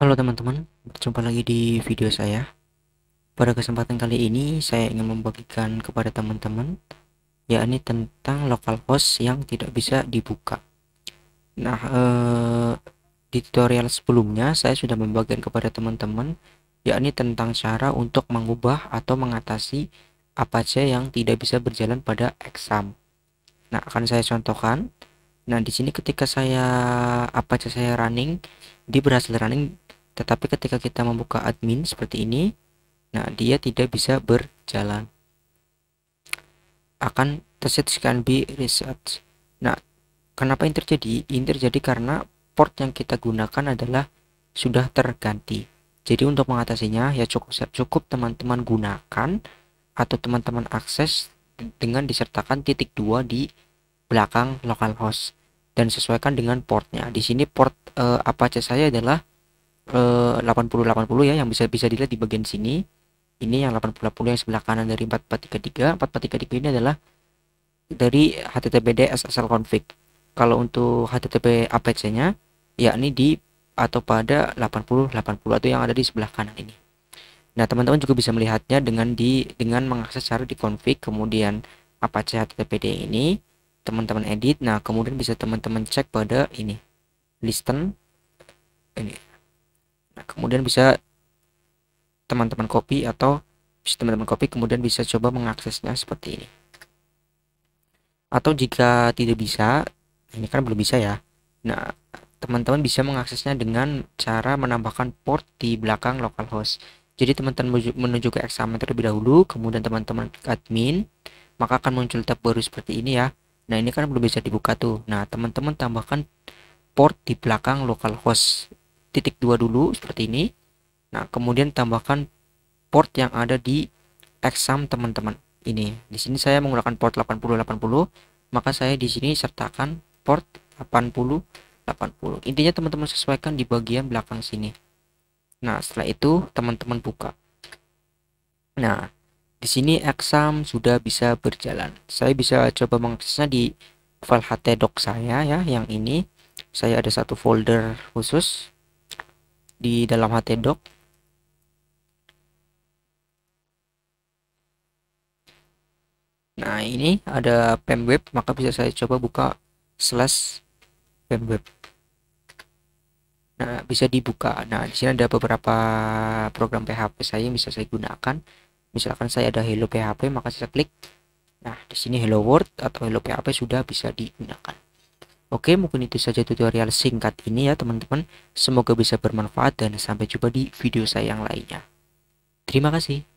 Halo teman-teman, berjumpa lagi di video saya. Pada kesempatan kali ini saya ingin membagikan kepada teman-teman yakni tentang localhost yang tidak bisa dibuka. Nah, eh, di tutorial sebelumnya saya sudah membagikan kepada teman-teman yakni tentang cara untuk mengubah atau mengatasi apa saja yang tidak bisa berjalan pada exam. Nah, akan saya contohkan. Nah, di sini ketika saya apa saja saya running, dia berhasil running tetapi ketika kita membuka admin seperti ini, nah dia tidak bisa berjalan. Akan reset scan be reset. Nah, kenapa ini terjadi? Ini terjadi karena port yang kita gunakan adalah sudah terganti. Jadi untuk mengatasinya ya cukup cukup teman-teman gunakan atau teman-teman akses dengan disertakan titik dua di belakang localhost dan sesuaikan dengan portnya. Di sini port eh, apa saja saya adalah 80-80 eh, ya yang bisa bisa dilihat di bagian sini ini yang 80-80 yang sebelah kanan dari 4433 4433 ini adalah dari httpds asal config kalau untuk http apc nya yakni di atau pada 80-80 atau yang ada di sebelah kanan ini nah teman-teman juga bisa melihatnya dengan di dengan mengakses cara di config kemudian apache httpd ini teman-teman edit nah kemudian bisa teman-teman cek pada ini listen ini kemudian bisa teman-teman copy atau teman-teman copy kemudian bisa coba mengaksesnya seperti ini. Atau jika tidak bisa, ini kan belum bisa ya. Nah, teman-teman bisa mengaksesnya dengan cara menambahkan port di belakang localhost. Jadi teman-teman menuju ke examen terlebih dahulu, kemudian teman-teman admin, maka akan muncul tab baru seperti ini ya. Nah, ini kan belum bisa dibuka tuh. Nah, teman-teman tambahkan port di belakang localhost titik dua dulu seperti ini. Nah, kemudian tambahkan port yang ada di exam teman-teman. Ini, di sini saya menggunakan port 8080, maka saya di sini sertakan port 8080. Intinya teman-teman sesuaikan di bagian belakang sini. Nah, setelah itu teman-teman buka. Nah, di sini exam sudah bisa berjalan. Saya bisa coba mengaksesnya di file htdoc saya ya, yang ini. Saya ada satu folder khusus di dalam doc. Nah, ini ada pemweb, maka bisa saya coba buka slash pemweb. Nah, bisa dibuka. Nah, di sini ada beberapa program PHP saya yang bisa saya gunakan. Misalkan saya ada Hello PHP, maka saya klik. Nah, di sini Hello World atau Hello PHP sudah bisa digunakan. Oke, mungkin itu saja tutorial singkat ini ya teman-teman. Semoga bisa bermanfaat dan sampai jumpa di video saya yang lainnya. Terima kasih.